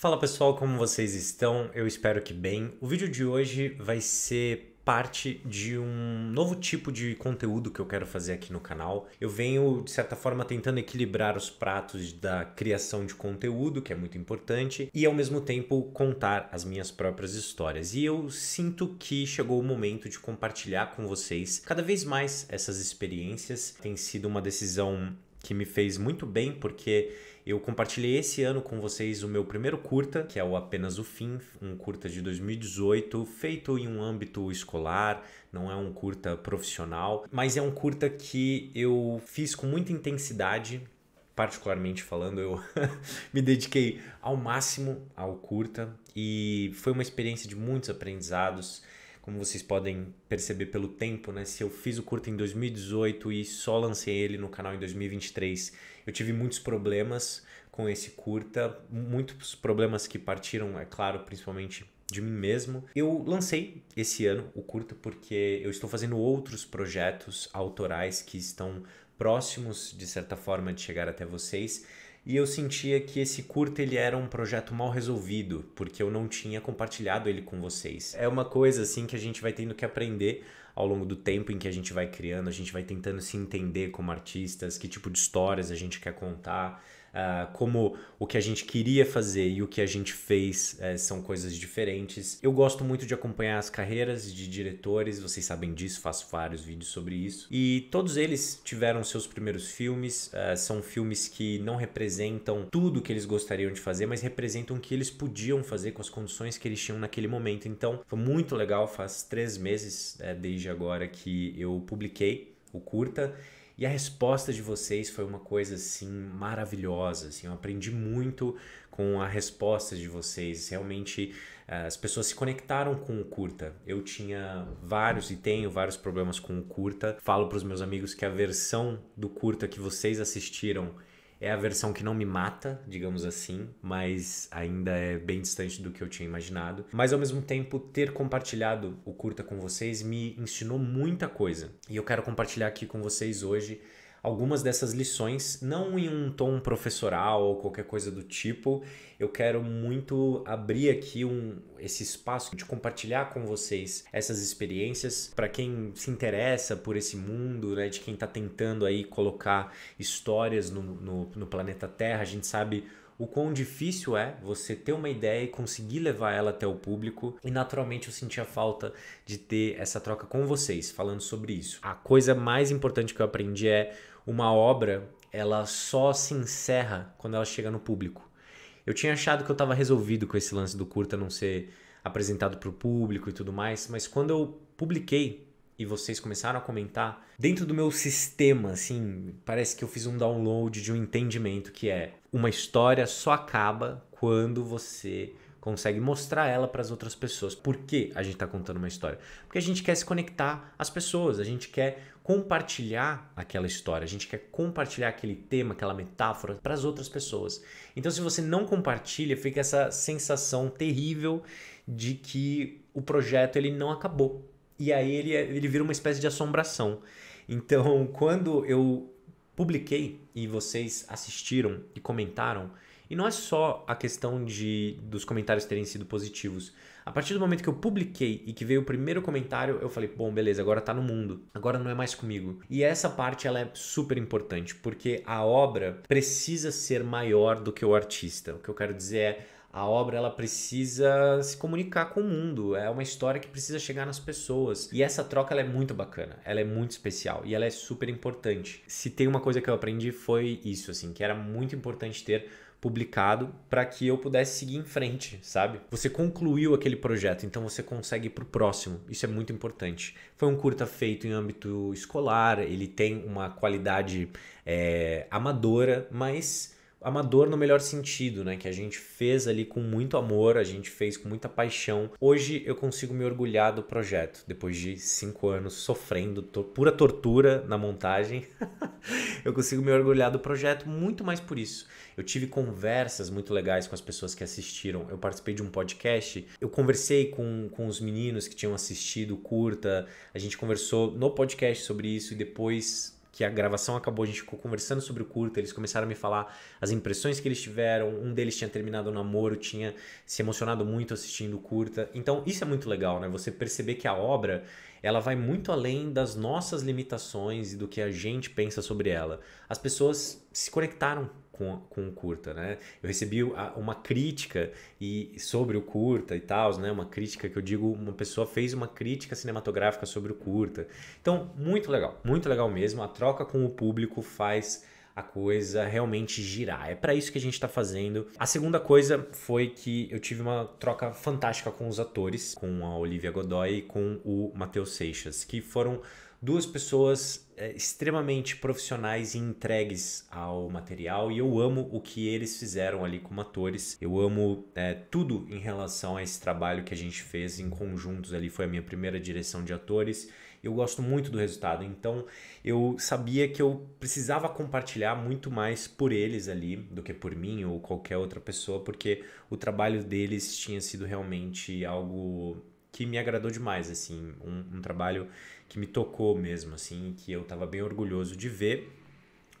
Fala pessoal, como vocês estão? Eu espero que bem. O vídeo de hoje vai ser parte de um novo tipo de conteúdo que eu quero fazer aqui no canal. Eu venho, de certa forma, tentando equilibrar os pratos da criação de conteúdo, que é muito importante, e ao mesmo tempo contar as minhas próprias histórias. E eu sinto que chegou o momento de compartilhar com vocês cada vez mais essas experiências. Tem sido uma decisão que me fez muito bem, porque eu compartilhei esse ano com vocês o meu primeiro curta, que é o Apenas o Fim, um curta de 2018, feito em um âmbito escolar, não é um curta profissional, mas é um curta que eu fiz com muita intensidade, particularmente falando, eu me dediquei ao máximo ao curta e foi uma experiência de muitos aprendizados como vocês podem perceber pelo tempo, né? Se eu fiz o curta em 2018 e só lancei ele no canal em 2023, eu tive muitos problemas com esse curta, muitos problemas que partiram, é claro, principalmente de mim mesmo. Eu lancei esse ano o curta porque eu estou fazendo outros projetos autorais que estão próximos, de certa forma, de chegar até vocês e eu sentia que esse curta ele era um projeto mal resolvido, porque eu não tinha compartilhado ele com vocês. É uma coisa assim que a gente vai tendo que aprender ao longo do tempo em que a gente vai criando, a gente vai tentando se entender como artistas, que tipo de histórias a gente quer contar, ah, como o que a gente queria fazer e o que a gente fez eh, são coisas diferentes. Eu gosto muito de acompanhar as carreiras de diretores, vocês sabem disso, faço vários vídeos sobre isso. E todos eles tiveram seus primeiros filmes, eh, são filmes que não representam tudo que eles gostariam de fazer, mas representam o que eles podiam fazer com as condições que eles tinham naquele momento. Então foi muito legal, faz três meses eh, desde agora que eu publiquei o curta e a resposta de vocês foi uma coisa assim maravilhosa, assim, eu aprendi muito com a resposta de vocês. Realmente eh, as pessoas se conectaram com o curta. Eu tinha vários e tenho vários problemas com o curta. Falo para os meus amigos que a versão do curta que vocês assistiram é a versão que não me mata, digamos assim, mas ainda é bem distante do que eu tinha imaginado. Mas ao mesmo tempo, ter compartilhado o curta com vocês me ensinou muita coisa. E eu quero compartilhar aqui com vocês hoje algumas dessas lições, não em um tom professoral ou qualquer coisa do tipo. Eu quero muito abrir aqui um, esse espaço de compartilhar com vocês essas experiências para quem se interessa por esse mundo, né, de quem está tentando aí colocar histórias no, no, no planeta Terra. A gente sabe o quão difícil é você ter uma ideia e conseguir levar ela até o público. E naturalmente eu sentia falta de ter essa troca com vocês falando sobre isso. A coisa mais importante que eu aprendi é uma obra ela só se encerra quando ela chega no público. Eu tinha achado que eu estava resolvido com esse lance do curta não ser apresentado para o público e tudo mais, mas quando eu publiquei e vocês começaram a comentar, dentro do meu sistema, assim, parece que eu fiz um download de um entendimento que é uma história só acaba quando você consegue mostrar ela para as outras pessoas. Por que a gente está contando uma história? Porque a gente quer se conectar às pessoas, a gente quer compartilhar aquela história, a gente quer compartilhar aquele tema, aquela metáfora para as outras pessoas. Então, se você não compartilha, fica essa sensação terrível de que o projeto ele não acabou. E aí ele, é, ele vira uma espécie de assombração. Então, quando eu publiquei e vocês assistiram e comentaram, e não é só a questão de dos comentários terem sido positivos. A partir do momento que eu publiquei e que veio o primeiro comentário, eu falei, bom, beleza, agora tá no mundo, agora não é mais comigo. E essa parte ela é super importante, porque a obra precisa ser maior do que o artista. O que eu quero dizer é a obra ela precisa se comunicar com o mundo, é uma história que precisa chegar nas pessoas. E essa troca ela é muito bacana, ela é muito especial e ela é super importante. Se tem uma coisa que eu aprendi foi isso assim, que era muito importante ter publicado para que eu pudesse seguir em frente, sabe? Você concluiu aquele projeto, então você consegue ir pro próximo. Isso é muito importante. Foi um curta feito em âmbito escolar, ele tem uma qualidade é, amadora, mas amador no melhor sentido, né? Que a gente fez ali com muito amor, a gente fez com muita paixão. Hoje eu consigo me orgulhar do projeto, depois de cinco anos sofrendo to pura tortura na montagem. eu consigo me orgulhar do projeto muito mais por isso. Eu tive conversas muito legais com as pessoas que assistiram. Eu participei de um podcast, eu conversei com, com os meninos que tinham assistido curta, a gente conversou no podcast sobre isso e depois que a gravação acabou, a gente ficou conversando sobre o curta, eles começaram a me falar as impressões que eles tiveram, um deles tinha terminado o namoro, tinha se emocionado muito assistindo o curta. Então, isso é muito legal, né? Você perceber que a obra ela vai muito além das nossas limitações e do que a gente pensa sobre ela. As pessoas se conectaram com, com o curta, né? Eu recebi uma crítica e sobre o curta e tal, né? Uma crítica que eu digo, uma pessoa fez uma crítica cinematográfica sobre o curta. Então, muito legal, muito legal mesmo. A troca com o público faz a coisa realmente girar. É para isso que a gente está fazendo. A segunda coisa foi que eu tive uma troca fantástica com os atores, com a Olivia Godoy e com o Matheus Seixas, que foram duas pessoas é, extremamente profissionais e entregues ao material e eu amo o que eles fizeram ali como atores. Eu amo é, tudo em relação a esse trabalho que a gente fez em conjuntos ali. Foi a minha primeira direção de atores eu gosto muito do resultado. Então eu sabia que eu precisava compartilhar muito mais por eles ali do que por mim ou qualquer outra pessoa, porque o trabalho deles tinha sido realmente algo que me agradou demais, assim, um, um trabalho que me tocou mesmo, assim, que eu estava bem orgulhoso de ver.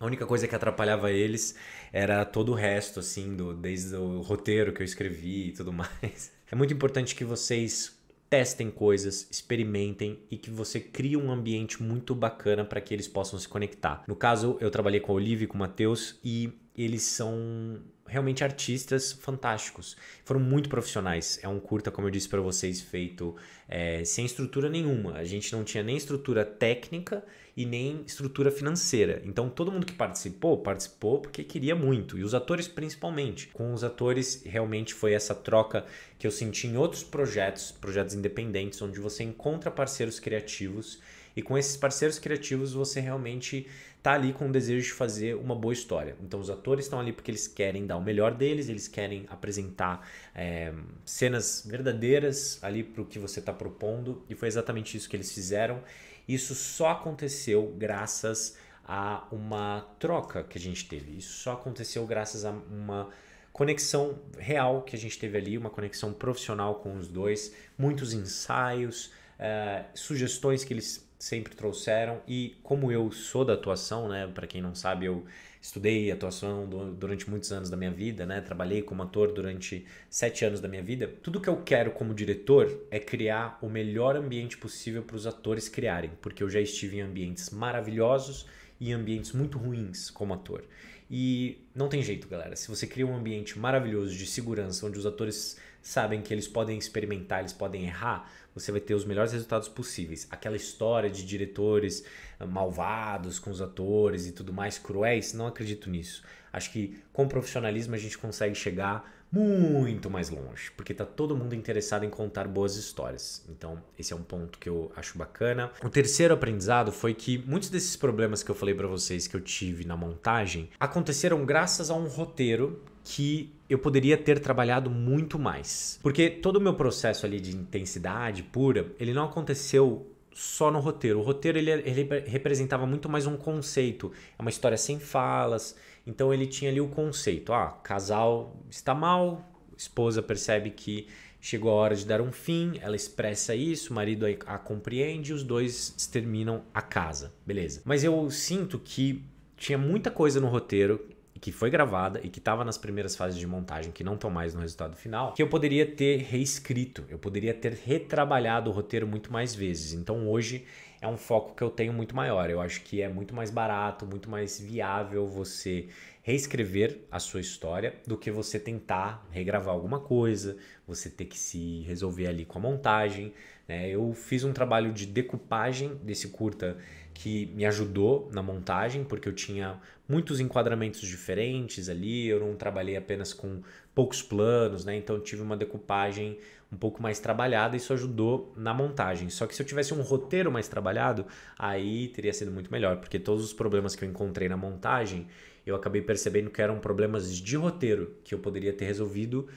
A única coisa que atrapalhava eles era todo o resto, assim, do, desde o roteiro que eu escrevi e tudo mais. É muito importante que vocês testem coisas, experimentem e que você crie um ambiente muito bacana para que eles possam se conectar. No caso, eu trabalhei com o Olive e com o Matheus e eles são realmente artistas fantásticos. Foram muito profissionais. É um curta, como eu disse para vocês, feito é, sem estrutura nenhuma. A gente não tinha nem estrutura técnica e nem estrutura financeira. Então todo mundo que participou, participou porque queria muito. E os atores principalmente. Com os atores, realmente foi essa troca que eu senti em outros projetos, projetos independentes, onde você encontra parceiros criativos e com esses parceiros criativos você realmente tá ali com o desejo de fazer uma boa história. Então os atores estão ali porque eles querem dar o melhor deles, eles querem apresentar é, cenas verdadeiras ali para o que você está propondo. E foi exatamente isso que eles fizeram. Isso só aconteceu graças a uma troca que a gente teve. Isso só aconteceu graças a uma conexão real que a gente teve ali, uma conexão profissional com os dois, muitos ensaios, uh, sugestões que eles sempre trouxeram e como eu sou da atuação, né, para quem não sabe, eu estudei atuação durante muitos anos da minha vida, né, trabalhei como ator durante sete anos da minha vida. Tudo que eu quero como diretor é criar o melhor ambiente possível para os atores criarem, porque eu já estive em ambientes maravilhosos e ambientes muito ruins como ator. E não tem jeito, galera. Se você cria um ambiente maravilhoso de segurança, onde os atores sabem que eles podem experimentar, eles podem errar, você vai ter os melhores resultados possíveis. Aquela história de diretores ah, malvados com os atores e tudo mais cruéis, não acredito nisso. Acho que com profissionalismo a gente consegue chegar muito mais longe, porque tá todo mundo interessado em contar boas histórias. Então, esse é um ponto que eu acho bacana. O terceiro aprendizado foi que muitos desses problemas que eu falei para vocês que eu tive na montagem aconteceram graças a um roteiro que eu poderia ter trabalhado muito mais. Porque todo o meu processo ali de intensidade pura, ele não aconteceu só no roteiro. O roteiro ele, ele representava muito mais um conceito, é uma história sem falas. Então ele tinha ali o conceito, ah, casal está mal, esposa percebe que chegou a hora de dar um fim, ela expressa isso, o marido a, a compreende, os dois exterminam a casa, beleza? Mas eu sinto que tinha muita coisa no roteiro que foi gravada e que estava nas primeiras fases de montagem, que não estão mais no resultado final, que eu poderia ter reescrito, eu poderia ter retrabalhado o roteiro muito mais vezes. Então hoje é um foco que eu tenho muito maior. Eu acho que é muito mais barato, muito mais viável você reescrever a sua história do que você tentar regravar alguma coisa, você ter que se resolver ali com a montagem. Né? eu fiz um trabalho de decupagem desse curta que me ajudou na montagem, porque eu tinha muitos enquadramentos diferentes ali, eu não trabalhei apenas com poucos planos, né? Então eu tive uma decupagem um pouco mais trabalhada, e isso ajudou na montagem. Só que se eu tivesse um roteiro mais trabalhado, aí teria sido muito melhor, porque todos os problemas que eu encontrei na montagem, eu acabei percebendo que eram problemas de roteiro que eu poderia ter resolvido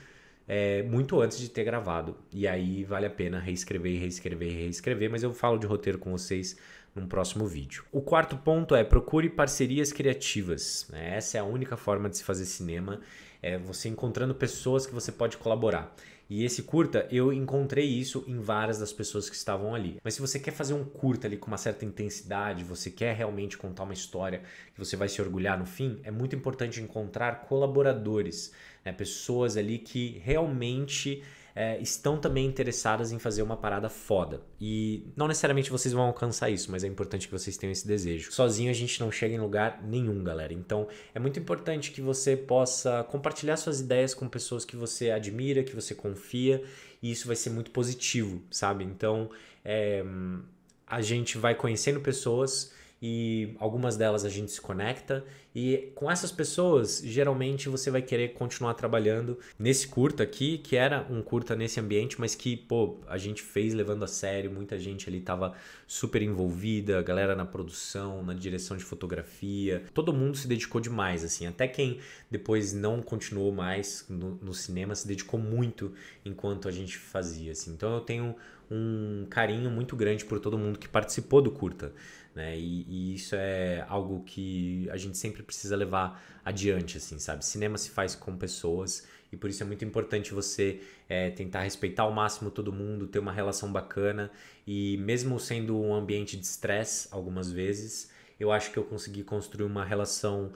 é, muito antes de ter gravado. E aí vale a pena reescrever, reescrever, reescrever, mas eu falo de roteiro com vocês num próximo vídeo. O quarto ponto é procure parcerias criativas. Né? Essa é a única forma de se fazer cinema, é você encontrando pessoas que você pode colaborar. E esse curta, eu encontrei isso em várias das pessoas que estavam ali. Mas se você quer fazer um curta ali com uma certa intensidade, você quer realmente contar uma história que você vai se orgulhar no fim, é muito importante encontrar colaboradores, né? pessoas ali que realmente é, estão também interessadas em fazer uma parada foda. E não necessariamente vocês vão alcançar isso, mas é importante que vocês tenham esse desejo. Sozinho a gente não chega em lugar nenhum, galera. Então é muito importante que você possa compartilhar suas ideias com pessoas que você admira, que você confia, e isso vai ser muito positivo, sabe? Então é, a gente vai conhecendo pessoas e algumas delas a gente se conecta e com essas pessoas, geralmente você vai querer continuar trabalhando nesse curta aqui, que era um curta nesse ambiente, mas que, pô, a gente fez levando a sério, muita gente ali estava super envolvida, a galera na produção, na direção de fotografia, todo mundo se dedicou demais, assim, até quem depois não continuou mais no, no cinema se dedicou muito enquanto a gente fazia, assim. Então eu tenho um carinho muito grande por todo mundo que participou do curta, né? E, e isso é algo que a gente sempre sempre precisa levar adiante, assim, sabe? Cinema se faz com pessoas e por isso é muito importante você é, tentar respeitar ao máximo todo mundo, ter uma relação bacana e mesmo sendo um ambiente de estresse algumas vezes, eu acho que eu consegui construir uma relação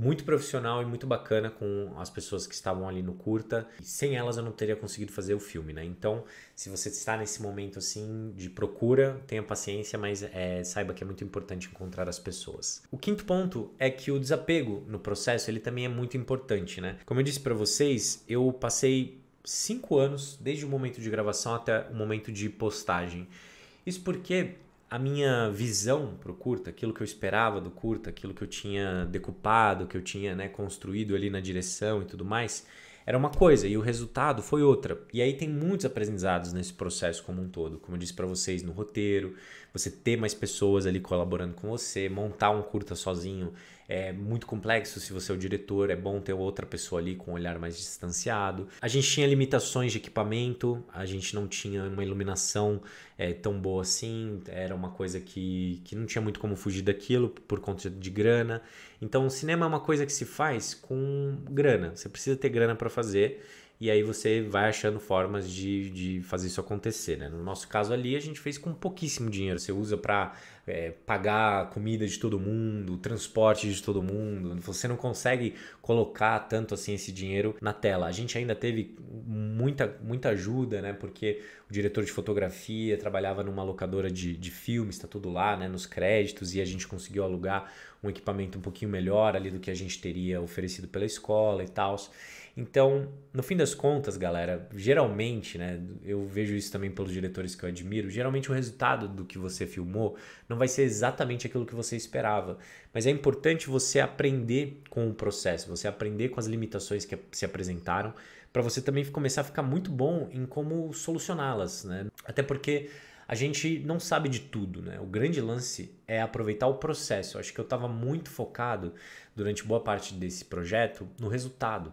muito profissional e muito bacana com as pessoas que estavam ali no curta. E sem elas eu não teria conseguido fazer o filme, né? Então, se você está nesse momento assim de procura, tenha paciência, mas é, saiba que é muito importante encontrar as pessoas. O quinto ponto é que o desapego no processo ele também é muito importante, né? Como eu disse para vocês, eu passei cinco anos desde o momento de gravação até o momento de postagem. Isso porque a minha visão para o curta, aquilo que eu esperava do curta, aquilo que eu tinha decupado, que eu tinha né, construído ali na direção e tudo mais, era uma coisa e o resultado foi outra. E aí tem muitos aprendizados nesse processo como um todo, como eu disse para vocês no roteiro, você ter mais pessoas ali colaborando com você, montar um curta sozinho é muito complexo. Se você é o diretor, é bom ter outra pessoa ali com um olhar mais distanciado. A gente tinha limitações de equipamento, a gente não tinha uma iluminação é, tão boa assim, era uma coisa que, que não tinha muito como fugir daquilo por conta de grana. Então, o cinema é uma coisa que se faz com grana, você precisa ter grana para fazer e aí você vai achando formas de, de fazer isso acontecer, né? No nosso caso ali, a gente fez com pouquíssimo dinheiro. Você usa para é, pagar a comida de todo mundo, o transporte de todo mundo. Você não consegue colocar tanto assim esse dinheiro na tela. A gente ainda teve muita, muita ajuda, né? Porque o diretor de fotografia trabalhava numa locadora de, de filmes, está tudo lá, né? Nos créditos, e a gente conseguiu alugar um equipamento um pouquinho melhor ali do que a gente teria oferecido pela escola e tal. Então, no fim das contas, galera, geralmente, né, eu vejo isso também pelos diretores que eu admiro, geralmente o resultado do que você filmou não vai ser exatamente aquilo que você esperava, mas é importante você aprender com o processo, você aprender com as limitações que se apresentaram, para você também começar a ficar muito bom em como solucioná-las, né? Até porque a gente não sabe de tudo, né? O grande lance é aproveitar o processo. Eu acho que eu estava muito focado durante boa parte desse projeto no resultado.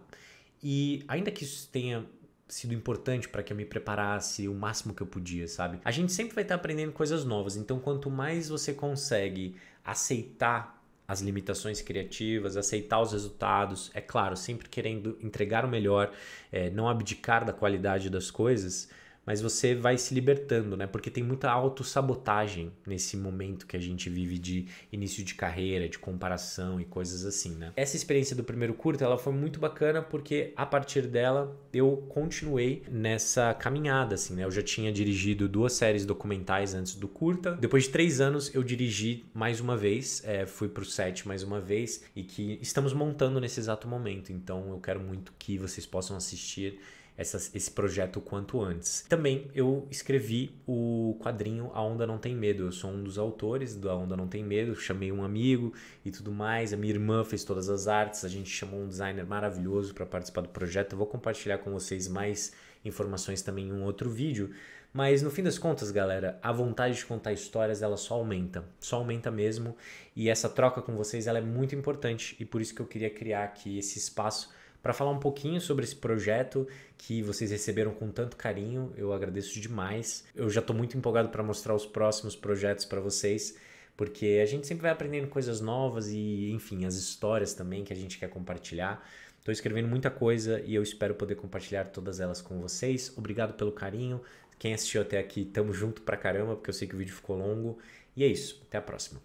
E ainda que isso tenha sido importante para que eu me preparasse o máximo que eu podia, sabe? A gente sempre vai estar tá aprendendo coisas novas, então quanto mais você consegue aceitar as limitações criativas, aceitar os resultados, é claro, sempre querendo entregar o melhor, é, não abdicar da qualidade das coisas, mas você vai se libertando, né? Porque tem muita autossabotagem nesse momento que a gente vive de início de carreira, de comparação e coisas assim, né? Essa experiência do primeiro curto, ela foi muito bacana porque a partir dela eu continuei nessa caminhada, assim, né? Eu já tinha dirigido duas séries documentais antes do curta. Depois de três anos eu dirigi mais uma vez, é, fui pro set mais uma vez e que estamos montando nesse exato momento. Então eu quero muito que vocês possam assistir essa, esse projeto o quanto antes. Também eu escrevi o quadrinho A Onda Não Tem Medo. Eu sou um dos autores do A Onda Não Tem Medo, chamei um amigo e tudo mais. A minha irmã fez todas as artes, a gente chamou um designer maravilhoso para participar do projeto. Eu vou compartilhar com vocês mais informações também em um outro vídeo. Mas no fim das contas, galera, a vontade de contar histórias ela só aumenta, só aumenta mesmo. E essa troca com vocês ela é muito importante e por isso que eu queria criar aqui esse espaço para falar um pouquinho sobre esse projeto que vocês receberam com tanto carinho. Eu agradeço demais. Eu já estou muito empolgado para mostrar os próximos projetos para vocês porque a gente sempre vai aprendendo coisas novas e, enfim, as histórias também que a gente quer compartilhar. Estou escrevendo muita coisa e eu espero poder compartilhar todas elas com vocês. Obrigado pelo carinho. Quem assistiu até aqui, tamo junto pra caramba, porque eu sei que o vídeo ficou longo. E é isso, até a próxima.